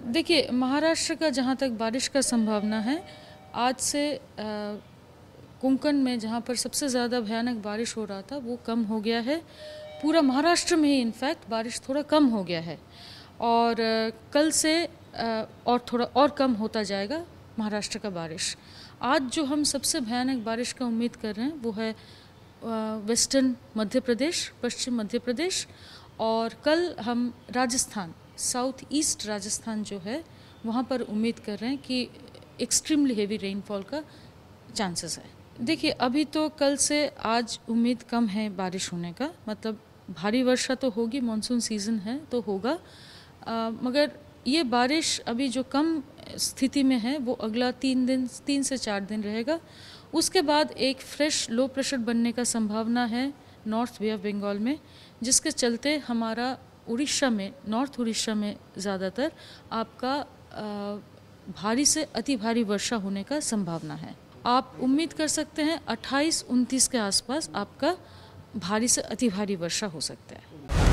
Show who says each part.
Speaker 1: देखिए महाराष्ट्र का जहाँ तक बारिश का संभावना है आज से कोंकण में जहाँ पर सबसे ज़्यादा भयानक बारिश हो रहा था वो कम हो गया है पूरा महाराष्ट्र में ही इनफैक्ट बारिश थोड़ा कम हो गया है और कल से और थोड़ा और कम होता जाएगा महाराष्ट्र का बारिश आज जो हम सबसे भयानक बारिश का उम्मीद कर रहे हैं वो है वेस्टर्न मध्य प्रदेश पश्चिम मध्य प्रदेश और कल हम राजस्थान साउथ ईस्ट राजस्थान जो है वहाँ पर उम्मीद कर रहे हैं कि एक्सट्रीमली हेवी रेनफॉल का चांसेस है देखिए अभी तो कल से आज उम्मीद कम है बारिश होने का मतलब भारी वर्षा तो होगी मानसून सीज़न है तो होगा आ, मगर ये बारिश अभी जो कम स्थिति में है वो अगला तीन दिन तीन से चार दिन रहेगा उसके बाद एक फ्रेश लो प्रेशर बनने का संभावना है नॉर्थ वे ऑफ बंगाल में जिसके चलते हमारा उड़ीसा में नॉर्थ उड़ीसा में ज़्यादातर आपका भारी से अति भारी वर्षा होने का संभावना है आप उम्मीद कर सकते हैं 28 29 के आसपास आपका भारी से अति भारी वर्षा हो सकता है